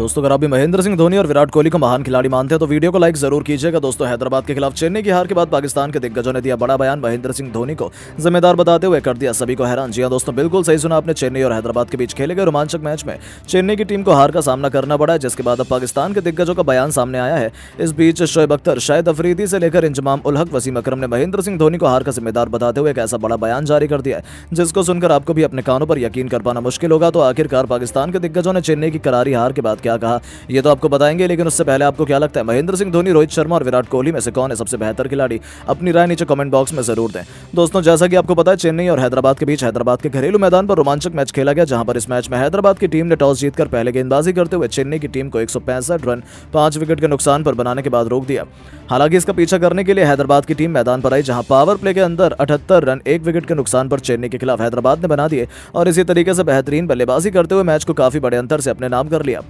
दोस्तों अगर आप भी महेंद्र सिंह धोनी और विराट कोहली को महान खिलाड़ी मानते हैं तो वीडियो को लाइक जरूर कीजिएगा दोस्तों हैदराबाद के खिलाफ चेन्नई की हार के बाद पाकिस्तान के दिग्गजों ने दिया बड़ा बयान महेंद्र सिंह धोनी को जिम्मेदार बताते हुए कर दिया सभी को हैरान जी दोस्तों बिल्कुल सही सुना आपने चेन्नई और हैदराबाद के बीच खेले गए रोमांचक मैच में चेन्नई की टीम को हार का सामना करना पड़ा है जिसके बाद अब पाकिस्तान के दिग्गजों का बयान सामने आया है इस बीच शोएब अख्तर शाहिद अफरीदी से लेकर इंजमाम उलहक वसीम अक्रम ने महेंद्र सिंह धोनी को हार का जिम्मेदार बताते हुए एक ऐसा बड़ा बयान जारी कर दिया है जिसको सुनकर आपको भी अपने कानों पर यकीन कर पाना मुश्किल होगा तो आखिरकार पाकिस्तान के दिग्गजों ने चेन्नई की करारी हार के बाद क्या कहा यह तो आपको बताएंगे लेकिन उससे पहले आपको क्या लगता है महेंद्र सिंह धोनी रोहित शर्मा और विराट कोहली में से कौन है सबसे बेहतर खिलाड़ी अपनी राय नीचे कमेंट बॉक्स में जरूर दें दोस्तों जैसा कि आपको पता है चेन्नई और हैदराबाद के बीच हैदराबाद के घरेलू मैदान पर रोमांचक मैच खेला गया जहां पर इस मैच में हैदराबाद की टीम ने टॉस जीतकर पहले गेंदबाजी करते हुए चेन्नई की टीम को एक रन पांच विकेट के नुकसान पर बनाने के बाद रोक दिया हालांकि इसका पीछा करने के लिए हैदराबाद की टीम मैदान पर आई जहां पावर प्ले के अंदर अठहत्तर रन एक विकेट के नुकसान पर चेन्नई के खिलाफ हैदराबाद ने बना दिए और इसी तरीके से बेहतरीन बल्लेबाजी करते हुए मैच को काफी बड़े अंतर से अपने नाम कर लिया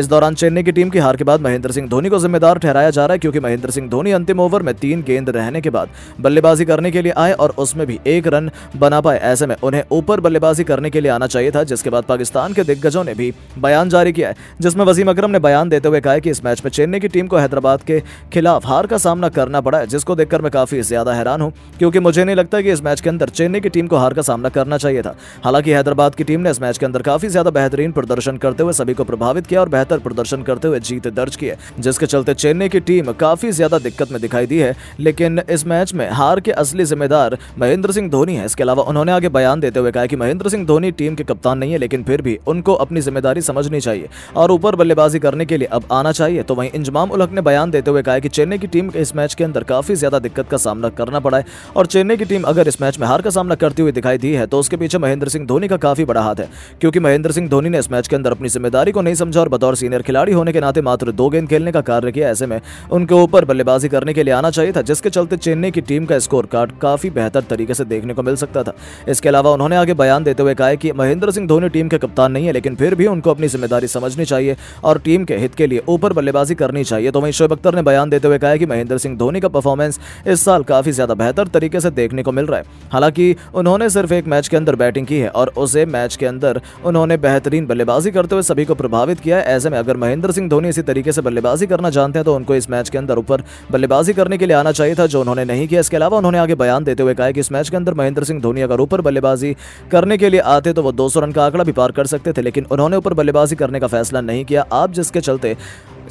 इस दौरान चेन्नई की टीम की हार के बाद महेंद्र सिंह धोनी को जिम्मेदार ठहराया जा रहा है क्योंकि महेंद्र सिंह धोनी अंतिम ओवर में तीन गेंद रहने के बाद बल्लेबाजी करने के लिए आए और उसमें भी एक रन बना पाए ऐसे में उन्हें ऊपर बल्लेबाजी करने के लिए आना चाहिए था जिसके बाद पाकिस्तान के दिग्गजों ने भी बयान जारी किया है जिसमें वसीम अक्रम ने बयान देते हुए कहा कि इस मैच में चेन्नई की टीम को हैदराबाद के खिलाफ हार का सामना करना पड़ा है जिसको देखकर मैं काफी ज्यादा हैरान हूं क्योंकि मुझे नहीं लगता कि इस मैच के अंदर चेन्नई की टीम को हार का सामना करना चाहिए था हालांकि हैदराबाद की टीम ने इस मैच के अंदर काफी ज्यादा बेहतरीन प्रदर्शन करते हुए सभी को प्रभावित किया और बेहतर बेहतर प्रदर्शन करते हुए जीत दर्ज की है जिसके चलते चेन्नई की टीम काफी ज्यादा दिक्कत में दिखाई दी है लेकिन इस मैच में हार के असली जिम्मेदार महेंद्र सिंह धोनी है इसके अलावा उन्होंने आगे बयान देते हुए कहा कि महेंद्र सिंह धोनी टीम के कप्तान नहीं है लेकिन फिर भी उनको अपनी जिम्मेदारी समझनी चाहिए और ऊपर बल्लेबाजी करने के लिए अब आना चाहिए तो वहीं इंजमाम उलक ने बयान देते हुए कहा कि चेन्नई की टीम इस मैच के अंदर काफी ज्यादा दिक्कत का सामना करना पड़ा है और चेन्नई की टीम अगर इस मैच में हार का सामना करती हुई दिखाई दी है तो उसके पीछे महेंद्र सिंह धोनी का काफी बड़ा हाथ है क्योंकि महेंद्र सिंह धोनी ने इस मैच के अंदर अपनी जिम्मेदारी को नहीं समझा और बतौर सीनियर खिलाड़ी होने के नाते मात्र दो गेंद खेलने का कार्य किया ऐसे में उनके ऊपर बल्लेबाजी करने के लिए आना चाहिए था जिसके चलते चेन्नई की टीम का स्कोर कार्ड काफी बेहतर तरीके से देखने को मिल सकता था इसके अलावा उन्होंने आगे बयान देते हुए कहा कि महेंद्र सिंह धोनी टीम के कप्तान नहीं है लेकिन फिर भी उनको अपनी जिम्मेदारी समझनी चाहिए और टीम के हित के लिए ऊपर बल्लेबाजी करनी चाहिए तो वहीं शोएब अख्तर ने बयान देते हुए कहा कि महेंद्र सिंह धोनी का परफॉर्मेंस इस साल काफी ज्यादा बेहतर तरीके से देखने को मिल रहा है हालांकि उन्होंने सिर्फ एक मैच के अंदर बैटिंग की है और उसे मैच के अंदर उन्होंने बेहतरीन बल्लेबाजी करते हुए सभी को प्रभावित किया है ऐसे में अगर महेंद्र सिंह धोनी इसी तरीके से बल्लेबाजी करना जानते हैं तो उनको इस मैच के अंदर ऊपर बल्लेबाजी करने के लिए आना चाहिए था जो उन्होंने नहीं किया इसके अलावा उन्होंने आगे बयान देते हुए कहा कि इस मैच के अंदर महेंद्र सिंह धोनी अगर ऊपर बल्लेबाजी करने के लिए आते तो वो दो रन का आंकड़ा भी पार कर सकते थे लेकिन उन्होंने ऊपर बल्लेबाजी करने का फैसला नहीं किया आप जिसके चलते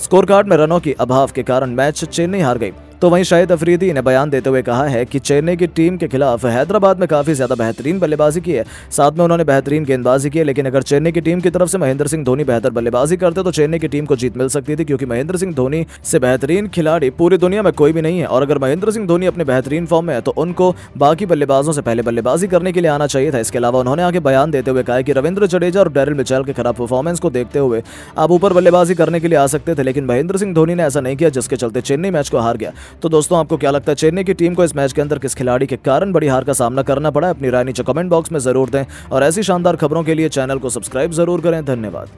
स्कोर कार्ड में रनों की अभाव के कारण मैच चेन्नई हार गई तो वहीं शाहिद अफरीदी ने बयान देते हुए कहा है कि चेन्नई की टीम के खिलाफ हैदराबाद में काफी ज्यादा बेहतरीन बल्लेबाजी की है साथ में उन्होंने बेहतरीन गेंदबाजी की है लेकिन अगर चेन्नई की टीम की तरफ से महेंद्र सिंह धोनी बेहतर बल्लेबाजी करते तो चेन्नई की टीम को जीत मिल सकती थी क्योंकि महेंद्र सिंह धोनी से बेहतरीन खिलाड़ी पूरी दुनिया में कोई भी नहीं है और अगर महेंद्र सिंह धोनी अपने बेहतरीन फॉर्म में है तो उनको बाकी बल्लेबाजों से पहले बल्लेबाजी करने के लिए आना चाहिए था इसके अलावा उन्होंने आगे बयान देते हुए कहा कि रविंद्र जडेजा और डेरिल मिचैल के खराब परफॉर्मेंस को देखते हुए आप ऊपर बल्लेबाजी करने के लिए आ सकते थे लेकिन महेंद्र सिंह धोनी ने ऐसा नहीं किया जिसके चलते चेन्नई मैच को हार गया तो दोस्तों आपको क्या लगता है चेन्नई की टीम को इस मैच के अंदर किस खिलाड़ी के कारण बड़ी हार का सामना करना पड़ा अपनी राय नीचे कमेंट बॉक्स में जरूर दें और ऐसी शानदार खबरों के लिए चैनल को सब्सक्राइब जरूर करें धन्यवाद